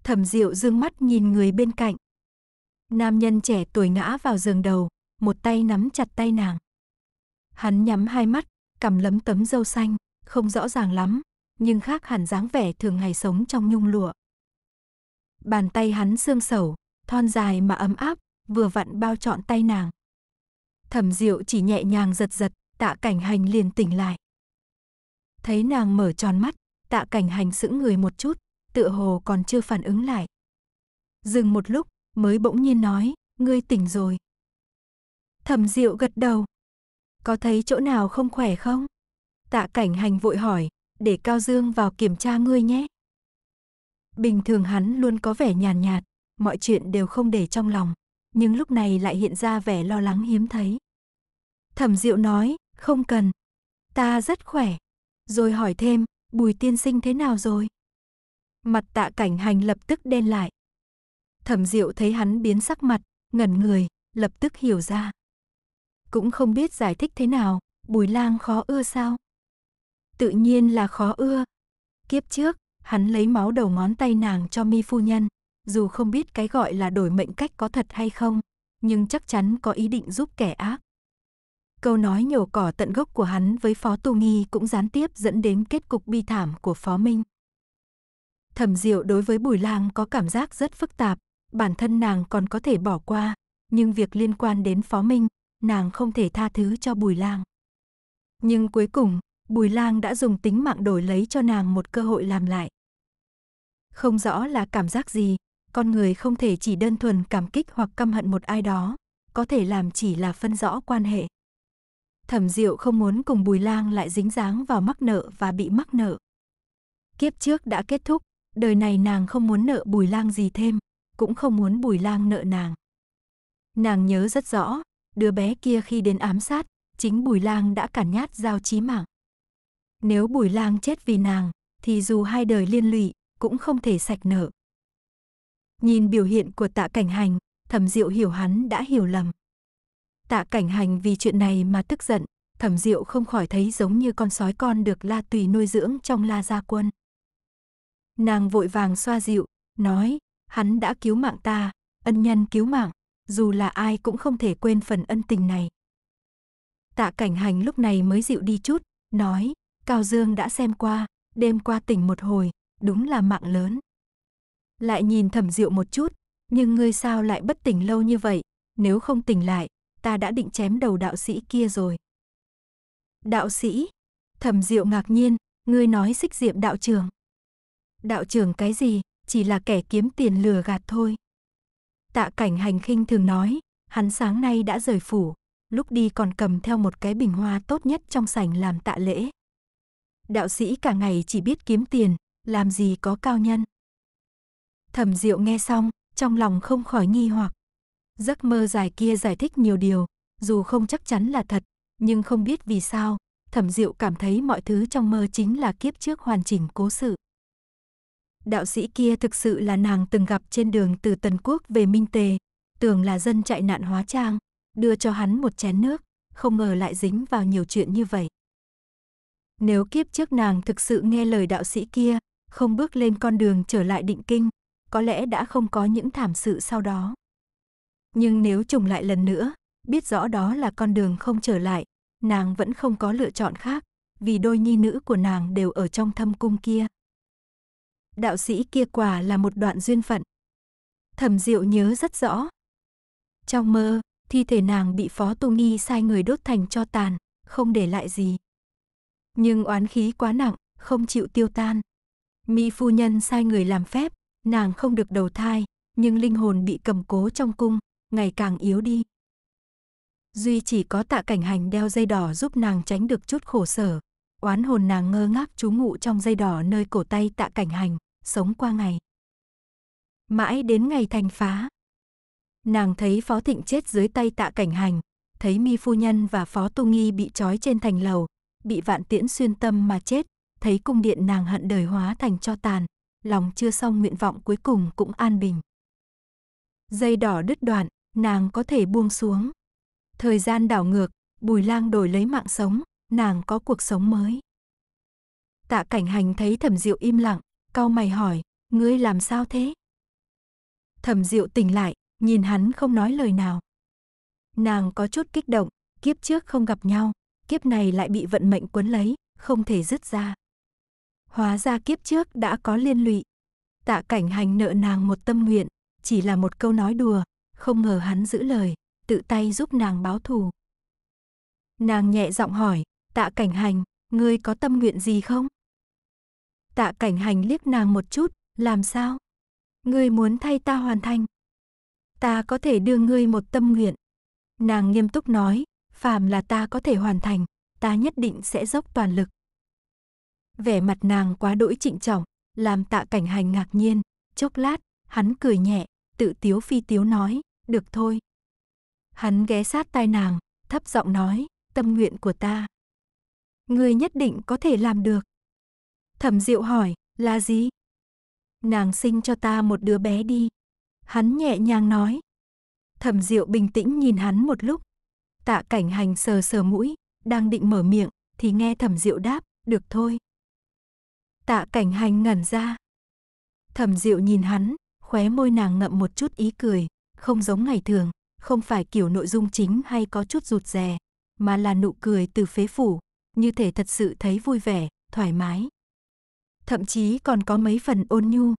Thẩm Diệu dương mắt nhìn người bên cạnh. Nam nhân trẻ tuổi ngã vào giường đầu, một tay nắm chặt tay nàng. Hắn nhắm hai mắt, cầm lấm tấm dâu xanh không rõ ràng lắm, nhưng khác hẳn dáng vẻ thường ngày sống trong nhung lụa. Bàn tay hắn xương sầu, thon dài mà ấm áp, vừa vặn bao trọn tay nàng. Thẩm Diệu chỉ nhẹ nhàng giật giật, Tạ Cảnh Hành liền tỉnh lại. Thấy nàng mở tròn mắt, Tạ Cảnh Hành sững người một chút, tựa hồ còn chưa phản ứng lại. Dừng một lúc, mới bỗng nhiên nói, ngươi tỉnh rồi. Thẩm Diệu gật đầu. Có thấy chỗ nào không khỏe không? Tạ cảnh hành vội hỏi, để Cao Dương vào kiểm tra ngươi nhé. Bình thường hắn luôn có vẻ nhàn nhạt, mọi chuyện đều không để trong lòng, nhưng lúc này lại hiện ra vẻ lo lắng hiếm thấy. Thẩm Diệu nói, không cần, ta rất khỏe. Rồi hỏi thêm, Bùi tiên sinh thế nào rồi? Mặt tạ cảnh hành lập tức đen lại. Thẩm Diệu thấy hắn biến sắc mặt, ngẩn người, lập tức hiểu ra. Cũng không biết giải thích thế nào, Bùi lang khó ưa sao? tự nhiên là khó ưa. Kiếp trước, hắn lấy máu đầu ngón tay nàng cho mi phu nhân, dù không biết cái gọi là đổi mệnh cách có thật hay không, nhưng chắc chắn có ý định giúp kẻ ác. Câu nói nhổ cỏ tận gốc của hắn với Phó Tu Nghi cũng gián tiếp dẫn đến kết cục bi thảm của Phó Minh. Thẩm Diệu đối với Bùi Lang có cảm giác rất phức tạp, bản thân nàng còn có thể bỏ qua, nhưng việc liên quan đến Phó Minh, nàng không thể tha thứ cho Bùi Lang. Nhưng cuối cùng, Bùi Lang đã dùng tính mạng đổi lấy cho nàng một cơ hội làm lại. Không rõ là cảm giác gì, con người không thể chỉ đơn thuần cảm kích hoặc căm hận một ai đó, có thể làm chỉ là phân rõ quan hệ. Thẩm Diệu không muốn cùng Bùi Lang lại dính dáng vào mắc nợ và bị mắc nợ. Kiếp trước đã kết thúc, đời này nàng không muốn nợ Bùi Lang gì thêm, cũng không muốn Bùi Lang nợ nàng. Nàng nhớ rất rõ, đứa bé kia khi đến ám sát, chính Bùi Lang đã cản nhát giao chí mạng. Nếu Bùi Lang chết vì nàng, thì dù hai đời liên lụy, cũng không thể sạch nợ. Nhìn biểu hiện của tạ cảnh hành, thẩm diệu hiểu hắn đã hiểu lầm. Tạ cảnh hành vì chuyện này mà tức giận, thẩm diệu không khỏi thấy giống như con sói con được la tùy nuôi dưỡng trong la gia quân. Nàng vội vàng xoa dịu, nói, hắn đã cứu mạng ta, ân nhân cứu mạng, dù là ai cũng không thể quên phần ân tình này. Tạ cảnh hành lúc này mới dịu đi chút, nói, Cao Dương đã xem qua, đêm qua tỉnh một hồi, đúng là mạng lớn. Lại nhìn thẩm diệu một chút, nhưng ngươi sao lại bất tỉnh lâu như vậy, nếu không tỉnh lại, ta đã định chém đầu đạo sĩ kia rồi. Đạo sĩ? Thẩm diệu ngạc nhiên, ngươi nói xích diệm đạo trưởng. Đạo trưởng cái gì, chỉ là kẻ kiếm tiền lừa gạt thôi. Tạ cảnh hành khinh thường nói, hắn sáng nay đã rời phủ, lúc đi còn cầm theo một cái bình hoa tốt nhất trong sảnh làm tạ lễ đạo sĩ cả ngày chỉ biết kiếm tiền, làm gì có cao nhân. Thẩm Diệu nghe xong, trong lòng không khỏi nghi hoặc. Giấc mơ dài kia giải thích nhiều điều, dù không chắc chắn là thật, nhưng không biết vì sao, Thẩm Diệu cảm thấy mọi thứ trong mơ chính là kiếp trước hoàn chỉnh cố sự. Đạo sĩ kia thực sự là nàng từng gặp trên đường từ Tần Quốc về Minh Tề, tưởng là dân chạy nạn hóa trang, đưa cho hắn một chén nước, không ngờ lại dính vào nhiều chuyện như vậy. Nếu kiếp trước nàng thực sự nghe lời đạo sĩ kia, không bước lên con đường trở lại định kinh, có lẽ đã không có những thảm sự sau đó. Nhưng nếu trùng lại lần nữa, biết rõ đó là con đường không trở lại, nàng vẫn không có lựa chọn khác, vì đôi nhi nữ của nàng đều ở trong thâm cung kia. Đạo sĩ kia quả là một đoạn duyên phận. Thẩm Diệu nhớ rất rõ. Trong mơ, thi thể nàng bị Phó Tu Nghi sai người đốt thành cho tàn, không để lại gì nhưng oán khí quá nặng, không chịu tiêu tan. Mỹ phu nhân sai người làm phép, nàng không được đầu thai, nhưng linh hồn bị cầm cố trong cung, ngày càng yếu đi. Duy chỉ có tạ cảnh hành đeo dây đỏ giúp nàng tránh được chút khổ sở. Oán hồn nàng ngơ ngác trú ngụ trong dây đỏ nơi cổ tay tạ cảnh hành, sống qua ngày. Mãi đến ngày thành phá. Nàng thấy Phó Thịnh chết dưới tay tạ cảnh hành, thấy mi phu nhân và Phó Tu Nghi bị trói trên thành lầu, bị vạn tiễn xuyên tâm mà chết, thấy cung điện nàng hận đời hóa thành cho tàn, lòng chưa xong nguyện vọng cuối cùng cũng an bình. Dây đỏ đứt đoạn, nàng có thể buông xuống. Thời gian đảo ngược, Bùi Lang đổi lấy mạng sống, nàng có cuộc sống mới. Tạ Cảnh Hành thấy Thẩm Diệu im lặng, cau mày hỏi, "Ngươi làm sao thế?" Thẩm Diệu tỉnh lại, nhìn hắn không nói lời nào. Nàng có chút kích động, kiếp trước không gặp nhau, kiếp này lại bị vận mệnh quấn lấy, không thể dứt ra. Hóa ra kiếp trước đã có liên lụy. Tạ cảnh hành nợ nàng một tâm nguyện, chỉ là một câu nói đùa, không ngờ hắn giữ lời, tự tay giúp nàng báo thù. Nàng nhẹ giọng hỏi, tạ cảnh hành, ngươi có tâm nguyện gì không? Tạ cảnh hành liếc nàng một chút, làm sao? Ngươi muốn thay ta hoàn thành. Ta có thể đưa ngươi một tâm nguyện. Nàng nghiêm túc nói, phàm là ta có thể hoàn thành, ta nhất định sẽ dốc toàn lực. Vẻ mặt nàng quá đỗi trịnh trọng, làm tạ cảnh hành ngạc nhiên, chốc lát, hắn cười nhẹ, tự tiếu phi tiếu nói, được thôi. Hắn ghé sát tai nàng, thấp giọng nói, tâm nguyện của ta. người nhất định có thể làm được. Thẩm Diệu hỏi, là gì? Nàng sinh cho ta một đứa bé đi. Hắn nhẹ nhàng nói. Thẩm Diệu bình tĩnh nhìn hắn một lúc, Tạ cảnh hành sờ sờ mũi, đang định mở miệng, thì nghe thẩm diệu đáp, được thôi. Tạ cảnh hành ngẩn ra. Thẩm diệu nhìn hắn, khóe môi nàng ngậm một chút ý cười, không giống ngày thường, không phải kiểu nội dung chính hay có chút rụt rè, mà là nụ cười từ phế phủ, như thể thật sự thấy vui vẻ, thoải mái. Thậm chí còn có mấy phần ôn nhu.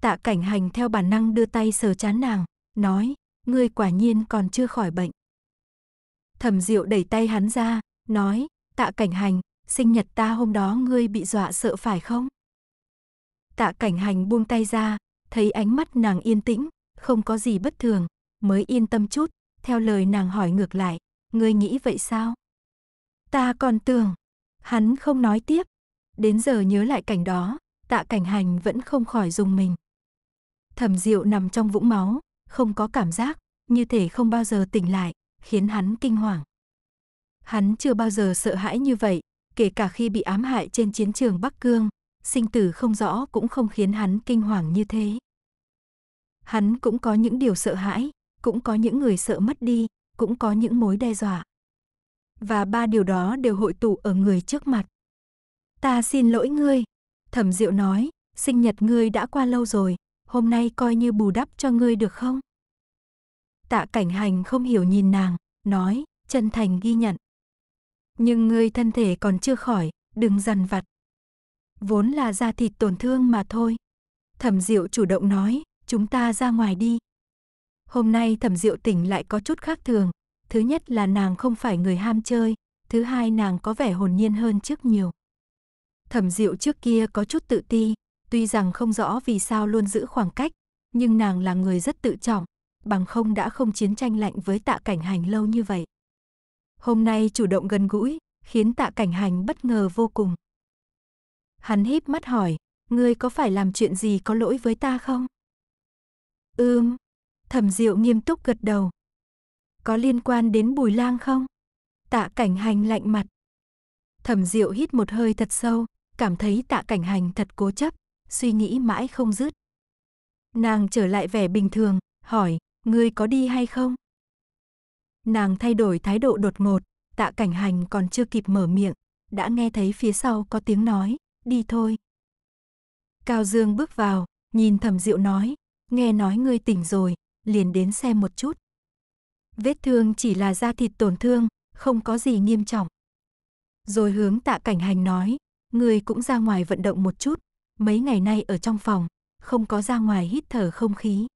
Tạ cảnh hành theo bản năng đưa tay sờ chán nàng, nói, ngươi quả nhiên còn chưa khỏi bệnh. Thẩm Diệu đẩy tay hắn ra, nói, tạ cảnh hành, sinh nhật ta hôm đó ngươi bị dọa sợ phải không? Tạ cảnh hành buông tay ra, thấy ánh mắt nàng yên tĩnh, không có gì bất thường, mới yên tâm chút, theo lời nàng hỏi ngược lại, ngươi nghĩ vậy sao? Ta còn tưởng, hắn không nói tiếp, đến giờ nhớ lại cảnh đó, tạ cảnh hành vẫn không khỏi dùng mình. Thẩm Diệu nằm trong vũng máu, không có cảm giác, như thể không bao giờ tỉnh lại, khiến hắn kinh hoàng. Hắn chưa bao giờ sợ hãi như vậy, kể cả khi bị ám hại trên chiến trường Bắc Cương, sinh tử không rõ cũng không khiến hắn kinh hoàng như thế. Hắn cũng có những điều sợ hãi, cũng có những người sợ mất đi, cũng có những mối đe dọa. Và ba điều đó đều hội tụ ở người trước mặt. Ta xin lỗi ngươi, thẩm diệu nói, sinh nhật ngươi đã qua lâu rồi, hôm nay coi như bù đắp cho ngươi được không? Tạ cảnh hành không hiểu nhìn nàng, nói, chân thành ghi nhận. Nhưng ngươi thân thể còn chưa khỏi, đừng dằn vặt. Vốn là da thịt tổn thương mà thôi. Thẩm Diệu chủ động nói, chúng ta ra ngoài đi. Hôm nay Thẩm Diệu tỉnh lại có chút khác thường. Thứ nhất là nàng không phải người ham chơi, thứ hai nàng có vẻ hồn nhiên hơn trước nhiều. Thẩm Diệu trước kia có chút tự ti, tuy rằng không rõ vì sao luôn giữ khoảng cách, nhưng nàng là người rất tự trọng, bằng không đã không chiến tranh lạnh với tạ cảnh hành lâu như vậy. Hôm nay chủ động gần gũi, khiến tạ cảnh hành bất ngờ vô cùng. Hắn híp mắt hỏi, ngươi có phải làm chuyện gì có lỗi với ta không? Ưm, thẩm diệu nghiêm túc gật đầu. Có liên quan đến bùi lang không? Tạ cảnh hành lạnh mặt. Thẩm diệu hít một hơi thật sâu, cảm thấy tạ cảnh hành thật cố chấp, suy nghĩ mãi không dứt. Nàng trở lại vẻ bình thường, hỏi, ngươi có đi hay không? Nàng thay đổi thái độ đột ngột, tạ cảnh hành còn chưa kịp mở miệng, đã nghe thấy phía sau có tiếng nói, đi thôi. Cao Dương bước vào, nhìn thầm diệu nói, nghe nói ngươi tỉnh rồi, liền đến xem một chút. Vết thương chỉ là da thịt tổn thương, không có gì nghiêm trọng. Rồi hướng tạ cảnh hành nói, ngươi cũng ra ngoài vận động một chút, mấy ngày nay ở trong phòng, không có ra ngoài hít thở không khí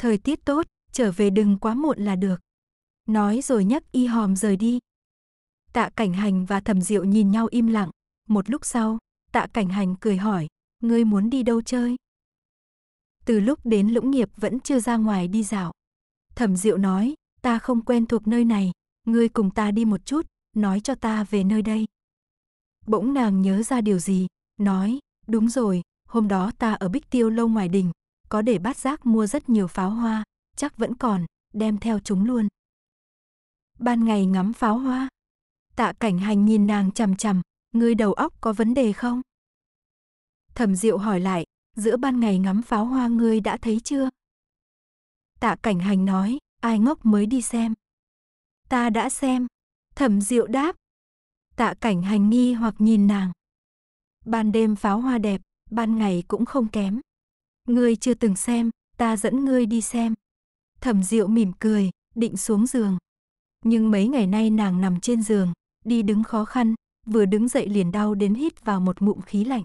thời tiết tốt, trở về đừng quá muộn là được. Nói rồi nhắc y hòm rời đi. Tạ cảnh hành và thẩm diệu nhìn nhau im lặng. Một lúc sau, tạ cảnh hành cười hỏi, ngươi muốn đi đâu chơi? Từ lúc đến lũng nghiệp vẫn chưa ra ngoài đi dạo. Thẩm diệu nói, ta không quen thuộc nơi này, ngươi cùng ta đi một chút, nói cho ta về nơi đây. Bỗng nàng nhớ ra điều gì, nói, đúng rồi, hôm đó ta ở Bích Tiêu lâu ngoài đình, có để bát giác mua rất nhiều pháo hoa, chắc vẫn còn, đem theo chúng luôn. Ban ngày ngắm pháo hoa. Tạ cảnh hành nhìn nàng chằm chằm, ngươi đầu óc có vấn đề không? Thẩm diệu hỏi lại, giữa ban ngày ngắm pháo hoa ngươi đã thấy chưa? Tạ cảnh hành nói, ai ngốc mới đi xem. Ta đã xem. Thẩm diệu đáp. Tạ cảnh hành nghi hoặc nhìn nàng. Ban đêm pháo hoa đẹp, ban ngày cũng không kém. Ngươi chưa từng xem, ta dẫn ngươi đi xem. Thẩm Diệu mỉm cười, định xuống giường. Nhưng mấy ngày nay nàng nằm trên giường, đi đứng khó khăn, vừa đứng dậy liền đau đến hít vào một ngụm khí lạnh.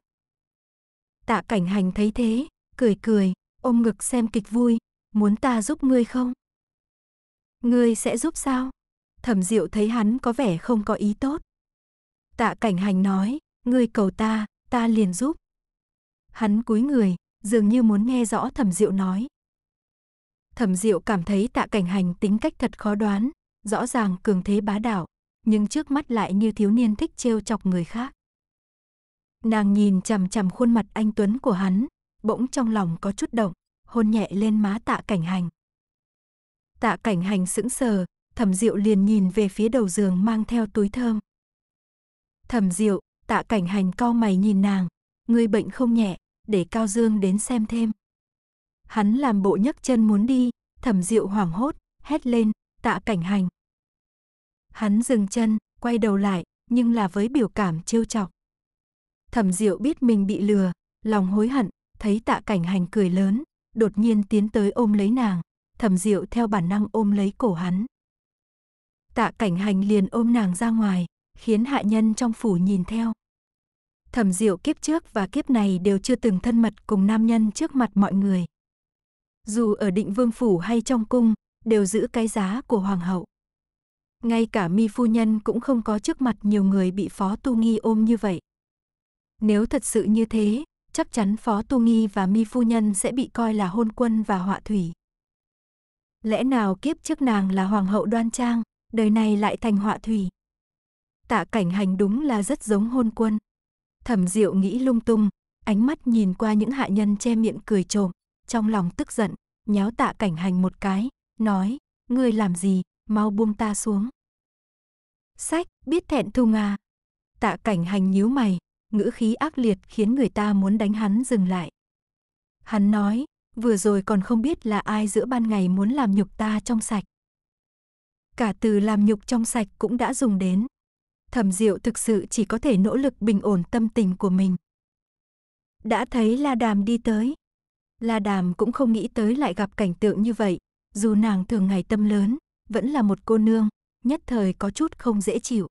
Tạ cảnh hành thấy thế, cười cười, ôm ngực xem kịch vui, muốn ta giúp ngươi không? Ngươi sẽ giúp sao? Thẩm Diệu thấy hắn có vẻ không có ý tốt. Tạ cảnh hành nói, ngươi cầu ta, ta liền giúp. Hắn cúi người, dường như muốn nghe rõ thẩm diệu nói. Thẩm diệu cảm thấy tạ cảnh hành tính cách thật khó đoán, rõ ràng cường thế bá đạo, nhưng trước mắt lại như thiếu niên thích trêu chọc người khác. Nàng nhìn chằm chằm khuôn mặt anh Tuấn của hắn, bỗng trong lòng có chút động, hôn nhẹ lên má tạ cảnh hành. Tạ cảnh hành sững sờ, thẩm diệu liền nhìn về phía đầu giường mang theo túi thơm. Thẩm diệu, tạ cảnh hành cau mày nhìn nàng, người bệnh không nhẹ, để Cao Dương đến xem thêm. Hắn làm bộ nhấc chân muốn đi, thẩm diệu hoảng hốt, hét lên, tạ cảnh hành. Hắn dừng chân, quay đầu lại, nhưng là với biểu cảm trêu chọc. Thẩm diệu biết mình bị lừa, lòng hối hận, thấy tạ cảnh hành cười lớn, đột nhiên tiến tới ôm lấy nàng, thẩm diệu theo bản năng ôm lấy cổ hắn. Tạ cảnh hành liền ôm nàng ra ngoài, khiến hạ nhân trong phủ nhìn theo. Thẩm Diệu kiếp trước và kiếp này đều chưa từng thân mật cùng nam nhân trước mặt mọi người. Dù ở định vương phủ hay trong cung, đều giữ cái giá của hoàng hậu. Ngay cả mi phu nhân cũng không có trước mặt nhiều người bị Phó Tu Nghi ôm như vậy. Nếu thật sự như thế, chắc chắn Phó Tu Nghi và mi phu nhân sẽ bị coi là hôn quân và họa thủy. Lẽ nào kiếp trước nàng là hoàng hậu đoan trang, đời này lại thành họa thủy. Tạ cảnh hành đúng là rất giống hôn quân. Thẩm Diệu nghĩ lung tung, ánh mắt nhìn qua những hạ nhân che miệng cười trộm, trong lòng tức giận, nhéo tạ cảnh hành một cái, nói, ngươi làm gì, mau buông ta xuống. Sách, biết thẹn thùng à. Tạ cảnh hành nhíu mày, ngữ khí ác liệt khiến người ta muốn đánh hắn dừng lại. Hắn nói, vừa rồi còn không biết là ai giữa ban ngày muốn làm nhục ta trong sạch. Cả từ làm nhục trong sạch cũng đã dùng đến thẩm diệu thực sự chỉ có thể nỗ lực bình ổn tâm tình của mình. Đã thấy La Đàm đi tới. La Đàm cũng không nghĩ tới lại gặp cảnh tượng như vậy, dù nàng thường ngày tâm lớn, vẫn là một cô nương, nhất thời có chút không dễ chịu.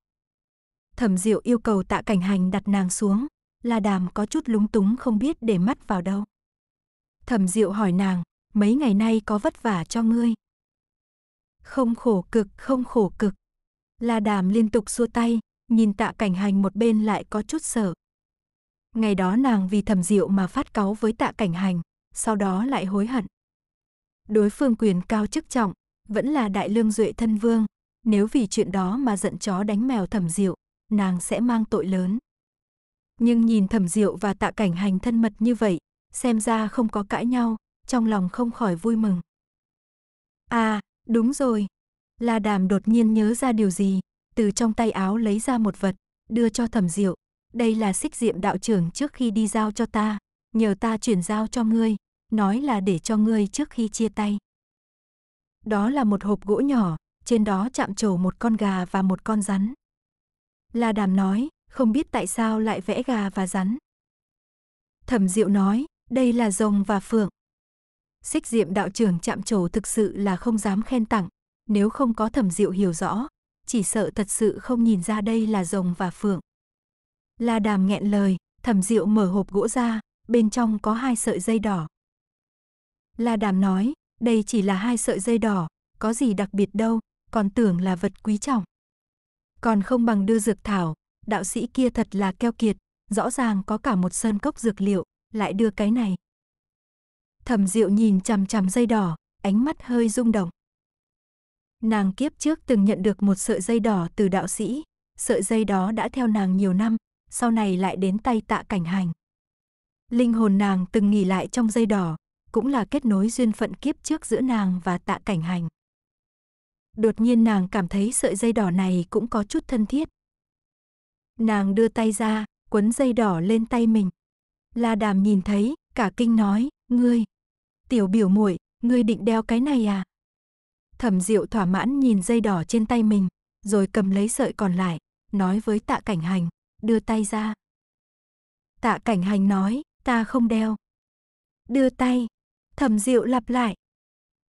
Thẩm Diệu yêu cầu Tạ Cảnh Hành đặt nàng xuống, La Đàm có chút lúng túng không biết để mắt vào đâu. Thẩm Diệu hỏi nàng, mấy ngày nay có vất vả cho ngươi? Không khổ cực, không khổ cực. La Đàm liên tục xua tay, nhìn tạ cảnh hành một bên lại có chút sợ. Ngày đó nàng vì thẩm diệu mà phát cáu với tạ cảnh hành, sau đó lại hối hận. Đối phương quyền cao chức trọng, vẫn là đại lương duệ thân vương, nếu vì chuyện đó mà giận chó đánh mèo thẩm diệu, nàng sẽ mang tội lớn. Nhưng nhìn thẩm diệu và tạ cảnh hành thân mật như vậy, xem ra không có cãi nhau, trong lòng không khỏi vui mừng. À, đúng rồi. La Đàm đột nhiên nhớ ra điều gì, từ trong tay áo lấy ra một vật, đưa cho thẩm diệu. Đây là xích diệm đạo trưởng trước khi đi giao cho ta, nhờ ta chuyển giao cho ngươi, nói là để cho ngươi trước khi chia tay. Đó là một hộp gỗ nhỏ, trên đó chạm trổ một con gà và một con rắn. La Đàm nói, không biết tại sao lại vẽ gà và rắn. Thẩm Diệu nói, đây là rồng và phượng. Xích Diệm đạo trưởng chạm trổ thực sự là không dám khen tặng, nếu không có Thẩm Diệu hiểu rõ, chỉ sợ thật sự không nhìn ra đây là rồng và phượng. La đàm nghẹn lời, thẩm diệu mở hộp gỗ ra, bên trong có hai sợi dây đỏ. La đàm nói, đây chỉ là hai sợi dây đỏ, có gì đặc biệt đâu, còn tưởng là vật quý trọng. Còn không bằng đưa dược thảo, đạo sĩ kia thật là keo kiệt, rõ ràng có cả một sơn cốc dược liệu, lại đưa cái này. Thẩm Diệu nhìn chằm chằm dây đỏ, ánh mắt hơi rung động. Nàng kiếp trước từng nhận được một sợi dây đỏ từ đạo sĩ, sợi dây đó đã theo nàng nhiều năm, sau này lại đến tay tạ cảnh hành. Linh hồn nàng từng nghỉ lại trong dây đỏ, cũng là kết nối duyên phận kiếp trước giữa nàng và tạ cảnh hành. Đột nhiên nàng cảm thấy sợi dây đỏ này cũng có chút thân thiết. Nàng đưa tay ra, quấn dây đỏ lên tay mình. La đàm nhìn thấy, cả kinh nói, ngươi, tiểu biểu muội ngươi định đeo cái này à? Thẩm Diệu thỏa mãn nhìn dây đỏ trên tay mình, rồi cầm lấy sợi còn lại, nói với Tạ Cảnh Hành, đưa tay ra. Tạ Cảnh Hành nói, ta không đeo. Đưa tay. Thẩm Diệu lặp lại.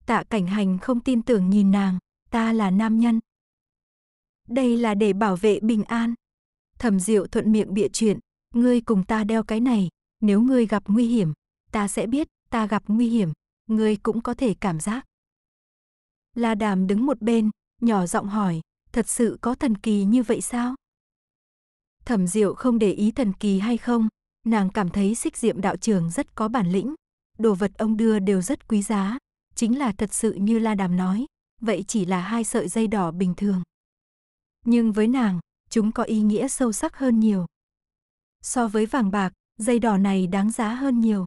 Tạ Cảnh Hành không tin tưởng nhìn nàng, ta là nam nhân. Đây là để bảo vệ bình an. Thẩm Diệu thuận miệng bịa chuyện, ngươi cùng ta đeo cái này, nếu ngươi gặp nguy hiểm, ta sẽ biết ta gặp nguy hiểm, ngươi cũng có thể cảm giác. La Đàm đứng một bên, nhỏ giọng hỏi, thật sự có thần kỳ như vậy sao? Thẩm Diệu không để ý thần kỳ hay không, nàng cảm thấy xích diệm đạo trưởng rất có bản lĩnh, đồ vật ông đưa đều rất quý giá, chính là thật sự như La Đàm nói, vậy chỉ là hai sợi dây đỏ bình thường. Nhưng với nàng, chúng có ý nghĩa sâu sắc hơn nhiều. So với vàng bạc, dây đỏ này đáng giá hơn nhiều.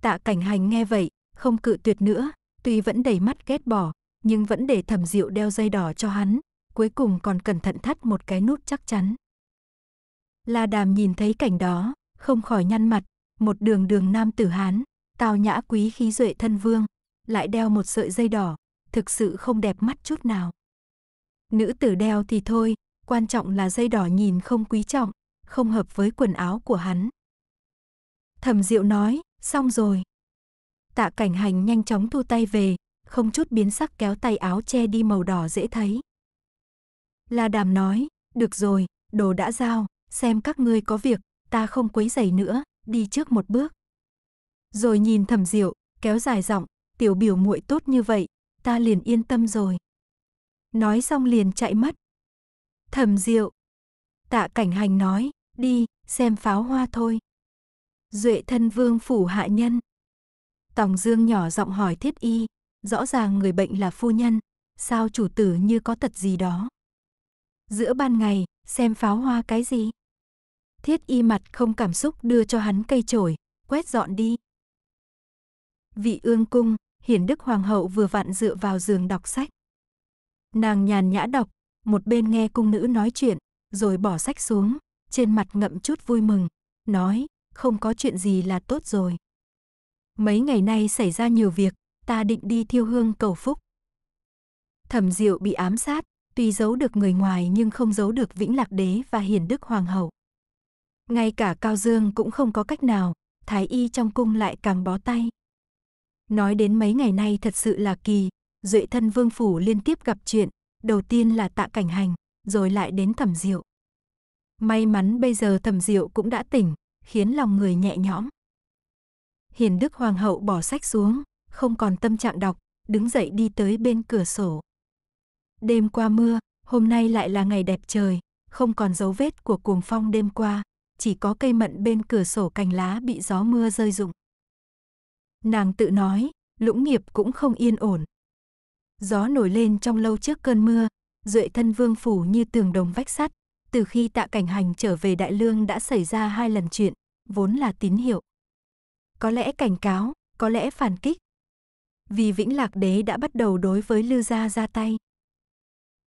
Tạ cảnh hành nghe vậy, không cự tuyệt nữa, tuy vẫn đầy mắt ghét bỏ, nhưng vẫn để thẩm diệu đeo dây đỏ cho hắn, cuối cùng còn cẩn thận thắt một cái nút chắc chắn. La đàm nhìn thấy cảnh đó, không khỏi nhăn mặt, một đường đường nam tử hán, tào nhã quý khí duệ thân vương, lại đeo một sợi dây đỏ, thực sự không đẹp mắt chút nào. Nữ tử đeo thì thôi, quan trọng là dây đỏ nhìn không quý trọng, không hợp với quần áo của hắn. Thẩm Diệu nói, xong rồi. Tạ cảnh hành nhanh chóng thu tay về, không chút biến sắc kéo tay áo che đi màu đỏ dễ thấy. La đàm nói, được rồi, đồ đã giao, xem các ngươi có việc, ta không quấy giày nữa, đi trước một bước. Rồi nhìn Thẩm diệu, kéo dài giọng, tiểu biểu muội tốt như vậy, ta liền yên tâm rồi. Nói xong liền chạy mất. Thẩm diệu. Tạ cảnh hành nói, đi, xem pháo hoa thôi. Duệ thân vương phủ hạ nhân. Tòng Dương nhỏ giọng hỏi thiết y, rõ ràng người bệnh là phu nhân, sao chủ tử như có tật gì đó. Giữa ban ngày, xem pháo hoa cái gì? Thiết y mặt không cảm xúc đưa cho hắn cây chổi, quét dọn đi. Vị ương cung, hiển đức hoàng hậu vừa vặn dựa vào giường đọc sách. Nàng nhàn nhã đọc, một bên nghe cung nữ nói chuyện, rồi bỏ sách xuống, trên mặt ngậm chút vui mừng, nói, không có chuyện gì là tốt rồi. Mấy ngày nay xảy ra nhiều việc, ta định đi thiêu hương cầu phúc. Thẩm Diệu bị ám sát, tuy giấu được người ngoài nhưng không giấu được Vĩnh Lạc Đế và Hiền Đức Hoàng hậu. Ngay cả Cao Dương cũng không có cách nào, Thái Y trong cung lại càng bó tay. Nói đến mấy ngày nay thật sự là kỳ, Duệ thân vương phủ liên tiếp gặp chuyện, đầu tiên là tạ cảnh hành, rồi lại đến thẩm diệu. May mắn bây giờ thẩm diệu cũng đã tỉnh, khiến lòng người nhẹ nhõm. Hiền Đức Hoàng hậu bỏ sách xuống, không còn tâm trạng đọc, đứng dậy đi tới bên cửa sổ. Đêm qua mưa, hôm nay lại là ngày đẹp trời, không còn dấu vết của cuồng phong đêm qua, chỉ có cây mận bên cửa sổ cành lá bị gió mưa rơi rụng. Nàng tự nói, lũng nghiệp cũng không yên ổn. Gió nổi lên trong lâu trước cơn mưa, duệ thân vương phủ như tường đồng vách sắt. Từ khi tạ cảnh hành trở về đại lương đã xảy ra hai lần chuyện, vốn là tín hiệu có lẽ cảnh cáo, có lẽ phản kích. Vì Vĩnh Lạc Đế đã bắt đầu đối với Lư Gia ra tay.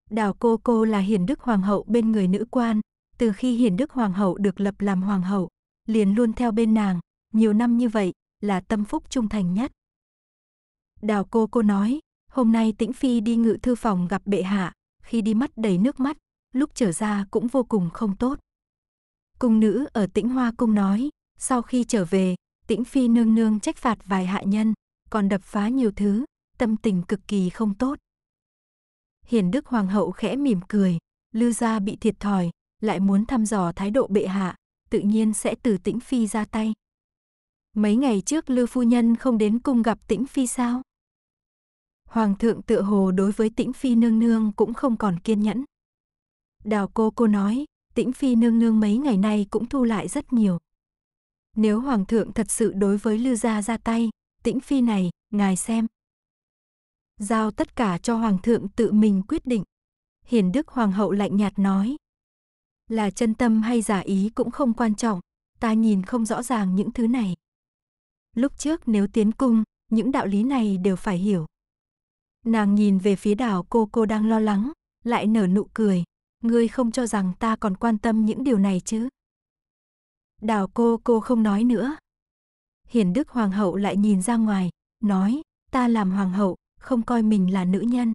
Đào Cô Cô là hiền đức hoàng hậu bên người nữ quan, từ khi hiền đức hoàng hậu được lập làm hoàng hậu, liền luôn theo bên nàng, nhiều năm như vậy là tâm phúc trung thành nhất. Đào Cô Cô nói, hôm nay Tĩnh Phi đi ngự thư phòng gặp bệ hạ, khi đi mắt đầy nước mắt, lúc trở ra cũng vô cùng không tốt. Cung nữ ở Tĩnh Hoa Cung nói, sau khi trở về, Tĩnh Phi nương nương trách phạt vài hạ nhân, còn đập phá nhiều thứ, tâm tình cực kỳ không tốt. Hiền Đức Hoàng hậu khẽ mỉm cười, Lư gia bị thiệt thòi, lại muốn thăm dò thái độ bệ hạ, tự nhiên sẽ từ Tĩnh Phi ra tay. Mấy ngày trước Lư phu nhân không đến cung gặp Tĩnh Phi sao? Hoàng thượng tự hồ đối với Tĩnh Phi nương nương cũng không còn kiên nhẫn. Đào cô cô nói, Tĩnh Phi nương nương mấy ngày nay cũng thu lại rất nhiều. Nếu Hoàng thượng thật sự đối với Lư Gia ra tay, tĩnh phi này, ngài xem. Giao tất cả cho Hoàng thượng tự mình quyết định. Hiền Đức Hoàng hậu lạnh nhạt nói. Là chân tâm hay giả ý cũng không quan trọng, ta nhìn không rõ ràng những thứ này. Lúc trước nếu tiến cung, những đạo lý này đều phải hiểu. Nàng nhìn về phía đảo cô cô đang lo lắng, lại nở nụ cười. Ngươi không cho rằng ta còn quan tâm những điều này chứ? Đào cô cô không nói nữa. Hiền đức hoàng hậu lại nhìn ra ngoài, nói, ta làm hoàng hậu, không coi mình là nữ nhân.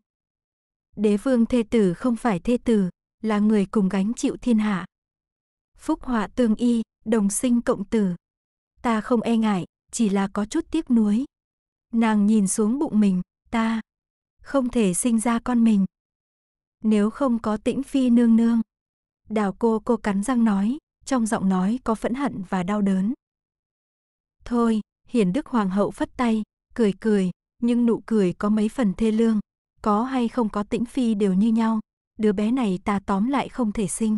Đế vương thê tử không phải thê tử, là người cùng gánh chịu thiên hạ. Phúc họa tương y, đồng sinh cộng tử. Ta không e ngại, chỉ là có chút tiếc nuối. Nàng nhìn xuống bụng mình, ta không thể sinh ra con mình. Nếu không có tĩnh phi nương nương. Đào cô cô cắn răng nói, trong giọng nói có phẫn hận và đau đớn. Thôi, Hiền Đức Hoàng hậu phất tay, cười cười, nhưng nụ cười có mấy phần thê lương, có hay không có tĩnh phi đều như nhau, đứa bé này ta tóm lại không thể sinh.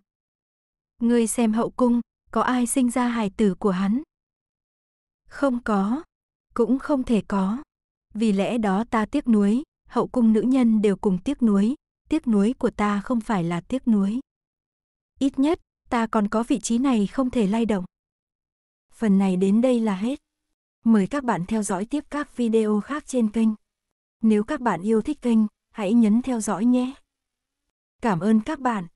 Ngươi xem hậu cung, có ai sinh ra hài tử của hắn? Không có, cũng không thể có. Vì lẽ đó ta tiếc nuối, hậu cung nữ nhân đều cùng tiếc nuối, tiếc nuối của ta không phải là tiếc nuối. Ít nhất, ta còn có vị trí này không thể lay động. Phần này đến đây là hết. Mời các bạn theo dõi tiếp các video khác trên kênh. Nếu các bạn yêu thích kênh, hãy nhấn theo dõi nhé. Cảm ơn các bạn.